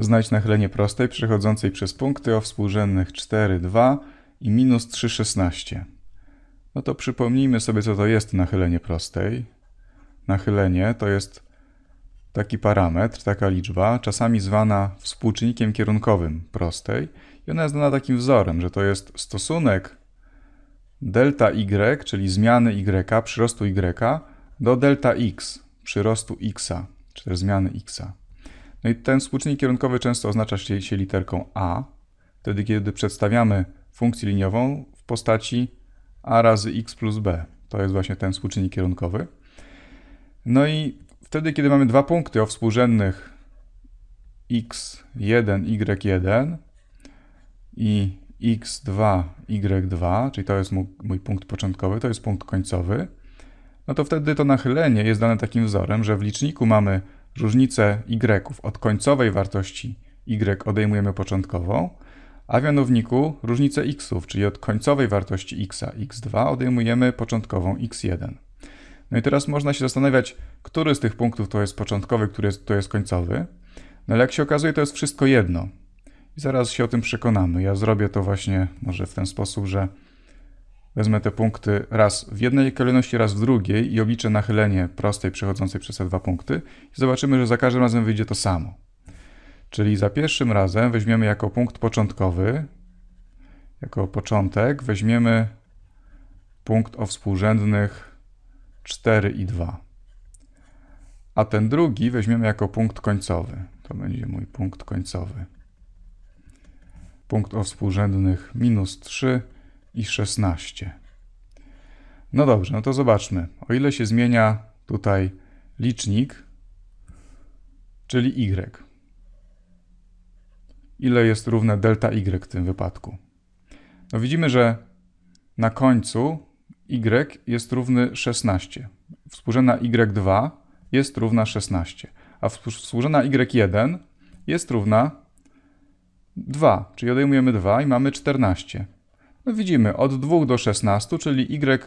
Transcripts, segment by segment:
Znajdź nachylenie prostej przechodzącej przez punkty o współrzędnych 4, 2 i minus 3, 16. No to przypomnijmy sobie, co to jest nachylenie prostej. Nachylenie to jest taki parametr, taka liczba, czasami zwana współczynnikiem kierunkowym prostej. I ona jest dana takim wzorem, że to jest stosunek delta y, czyli zmiany y, przyrostu y, do delta x, przyrostu x, czy też zmiany x. -a. No i ten współczynnik kierunkowy często oznacza się, literką A, wtedy kiedy przedstawiamy funkcję liniową w postaci A razy x plus b. To jest właśnie ten współczynnik kierunkowy. No i wtedy, kiedy mamy dwa punkty o współrzędnych x1, y1 i x2, y2, czyli to jest mój punkt początkowy, to jest punkt końcowy, no to wtedy to nachylenie jest dane takim wzorem, że w liczniku mamy różnicę y od końcowej wartości y odejmujemy początkową, a w mianowniku różnicę xów, czyli od końcowej wartości x x2 odejmujemy początkową x1. No i teraz można się zastanawiać, który z tych punktów to jest początkowy, który jest, to jest końcowy. No ale jak się okazuje, to jest wszystko jedno. I zaraz się o tym przekonamy. Ja zrobię to właśnie może w ten sposób, że Wezmę te punkty raz w jednej kolejności, raz w drugiej i obliczę nachylenie prostej przechodzącej przez te dwa punkty i zobaczymy, że za każdym razem wyjdzie to samo. Czyli za pierwszym razem weźmiemy jako punkt początkowy, jako początek weźmiemy punkt o współrzędnych 4 i 2. A ten drugi weźmiemy jako punkt końcowy. To będzie mój punkt końcowy. Punkt o współrzędnych minus 3 i 16. No dobrze, no to zobaczmy. O ile się zmienia tutaj licznik, czyli y. Ile jest równe delta y w tym wypadku? No widzimy, że na końcu y jest równy 16. Współrzędna y2 jest równa 16, a współrzędna y1 jest równa 2, czyli odejmujemy 2 i mamy 14. No widzimy, od 2 do 16, czyli y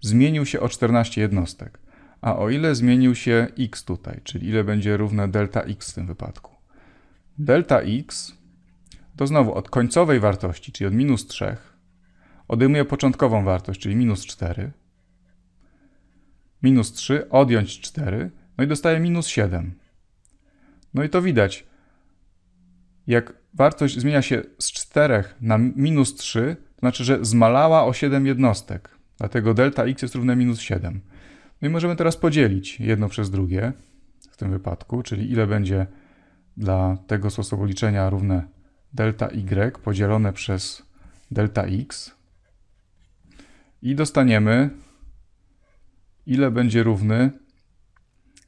zmienił się o 14 jednostek. A o ile zmienił się x tutaj, czyli ile będzie równe delta x w tym wypadku? Delta x to znowu od końcowej wartości, czyli od minus 3, odejmuję początkową wartość, czyli minus 4, minus 3, odjąć 4, no i dostaję minus 7. No i to widać. Jak wartość zmienia się z 4 na minus 3, znaczy, że zmalała o 7 jednostek. Dlatego delta x jest równe minus 7. No możemy teraz podzielić jedno przez drugie w tym wypadku, czyli ile będzie dla tego sposobu liczenia równe delta y podzielone przez delta x. I dostaniemy, ile będzie równy,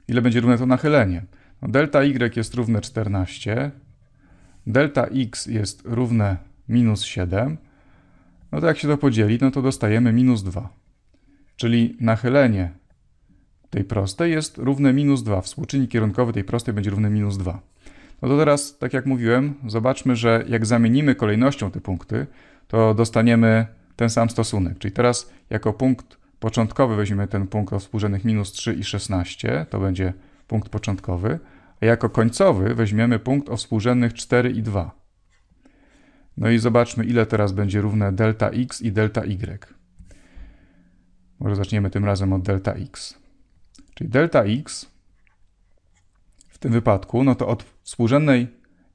ile będzie równe to nachylenie. No, delta y jest równe 14, delta x jest równe minus 7, no to jak się to podzieli, no to dostajemy minus 2. Czyli nachylenie tej prostej jest równe minus 2. Współczynnik kierunkowy tej prostej będzie równy minus 2. No to teraz, tak jak mówiłem, zobaczmy, że jak zamienimy kolejnością te punkty, to dostaniemy ten sam stosunek. Czyli teraz jako punkt początkowy weźmiemy ten punkt o współrzędnych minus 3 i 16, to będzie punkt początkowy, a jako końcowy weźmiemy punkt o współrzędnych 4 i 2. No i zobaczmy, ile teraz będzie równe delta x i delta y. Może zaczniemy tym razem od delta x. Czyli delta x w tym wypadku, no to od współrzędnej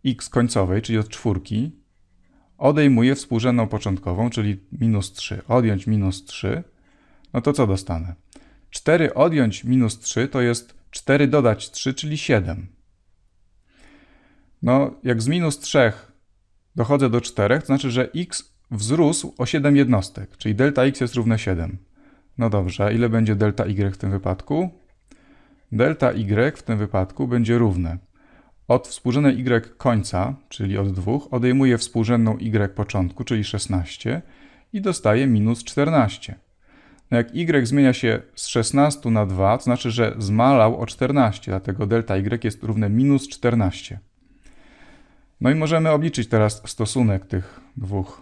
x końcowej, czyli od czwórki, odejmuję współrzędną początkową, czyli minus 3, odjąć minus 3, no to co dostanę? 4 odjąć minus 3 to jest 4 dodać 3, czyli 7. No, jak z minus 3 dochodzę do 4, to znaczy, że x wzrósł o 7 jednostek, czyli delta x jest równe 7. No dobrze, a ile będzie delta y w tym wypadku? Delta y w tym wypadku będzie równe. Od współrzędnej y końca, czyli od 2, odejmuję współrzędną y początku, czyli 16 i dostaję minus 14. No jak y zmienia się z 16 na 2, to znaczy, że zmalał o 14, dlatego delta y jest równe minus 14. No i możemy obliczyć teraz stosunek tych dwóch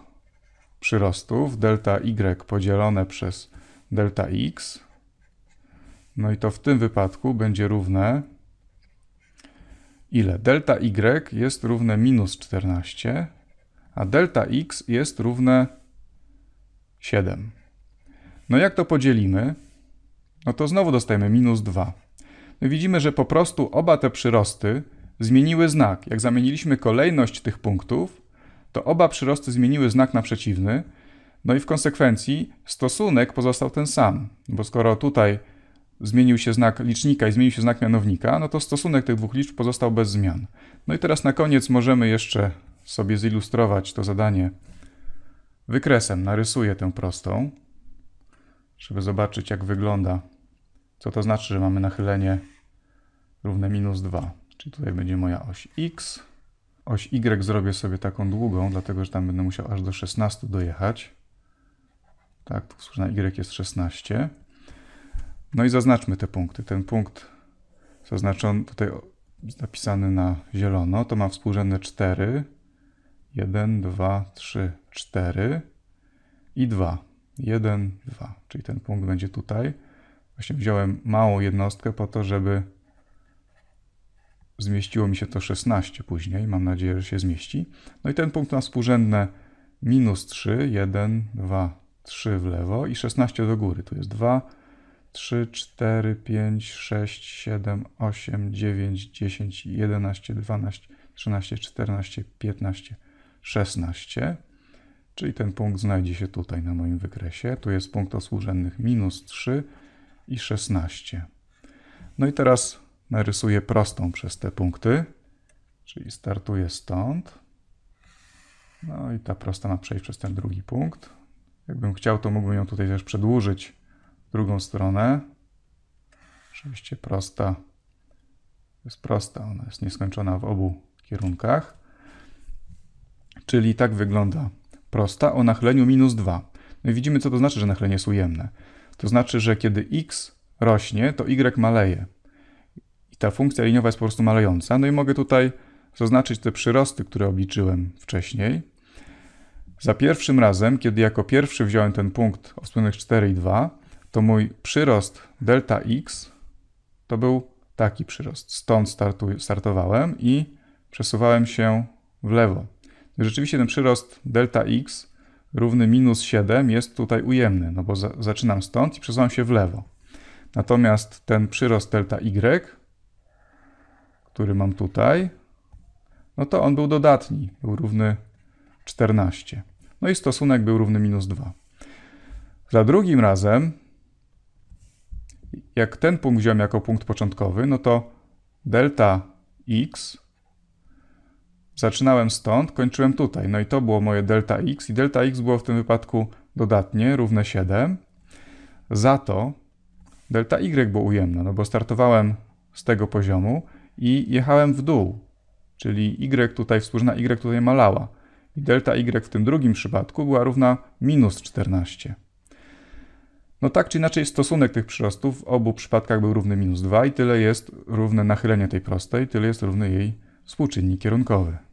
przyrostów. Delta y podzielone przez delta x. No i to w tym wypadku będzie równe ile? Delta y jest równe minus 14, a delta x jest równe 7. No jak to podzielimy? No to znowu dostajemy minus 2. No widzimy, że po prostu oba te przyrosty zmieniły znak. Jak zamieniliśmy kolejność tych punktów, to oba przyrosty zmieniły znak na przeciwny, no i w konsekwencji stosunek pozostał ten sam, bo skoro tutaj zmienił się znak licznika i zmienił się znak mianownika, no to stosunek tych dwóch liczb pozostał bez zmian. No i teraz na koniec możemy jeszcze sobie zilustrować to zadanie wykresem. Narysuję tę prostą, żeby zobaczyć jak wygląda, co to znaczy, że mamy nachylenie równe minus 2. Czyli tutaj będzie moja oś X. Oś Y zrobię sobie taką długą, dlatego że tam będę musiał aż do 16 dojechać. Tak, na Y jest 16. No i zaznaczmy te punkty. Ten punkt zaznaczony tutaj napisany na zielono, to ma współrzędne 4. 1, 2, 3, 4 i 2. 1, 2, czyli ten punkt będzie tutaj. Właśnie wziąłem małą jednostkę po to, żeby zmieściło mi się to 16 później, mam nadzieję, że się zmieści. No i ten punkt ma współrzędne minus 3, 1, 2, 3 w lewo i 16 do góry. Tu jest 2, 3, 4, 5, 6, 7, 8, 9, 10, 11, 12, 13, 14, 15, 16. Czyli ten punkt znajdzie się tutaj na moim wykresie. Tu jest punkt o służennych minus 3 i 16. No i teraz narysuję prostą przez te punkty, czyli startuję stąd. No i ta prosta ma przejść przez ten drugi punkt. Jakbym chciał, to mógłbym ją tutaj też przedłużyć w drugą stronę. Oczywiście prosta jest prosta, ona jest nieskończona w obu kierunkach. Czyli tak wygląda prosta o nachyleniu minus 2. No i widzimy, co to znaczy, że nachylenie jest ujemne. To znaczy, że kiedy x rośnie, to y maleje. I ta funkcja liniowa jest po prostu malejąca. No i mogę tutaj zaznaczyć te przyrosty, które obliczyłem wcześniej. Za pierwszym razem, kiedy jako pierwszy wziąłem ten punkt o wspólnych 4 i 2, to mój przyrost delta x to był taki przyrost. Stąd startowałem i przesuwałem się w lewo. Rzeczywiście ten przyrost delta x równy minus 7 jest tutaj ujemny, no bo za zaczynam stąd i przesuwam się w lewo. Natomiast ten przyrost delta y który mam tutaj, no to on był dodatni, był równy 14. No i stosunek był równy minus 2. Za drugim razem, jak ten punkt wziąłem jako punkt początkowy, no to delta x zaczynałem stąd, kończyłem tutaj. No i to było moje delta x i delta x było w tym wypadku dodatnie równe 7. Za to delta y było ujemne, no bo startowałem z tego poziomu, i jechałem w dół, czyli y tutaj, współrzędna y tutaj malała i delta y w tym drugim przypadku była równa minus 14. No tak czy inaczej stosunek tych przyrostów w obu przypadkach był równy minus 2 i tyle jest równe nachylenie tej prostej, tyle jest równy jej współczynnik kierunkowy.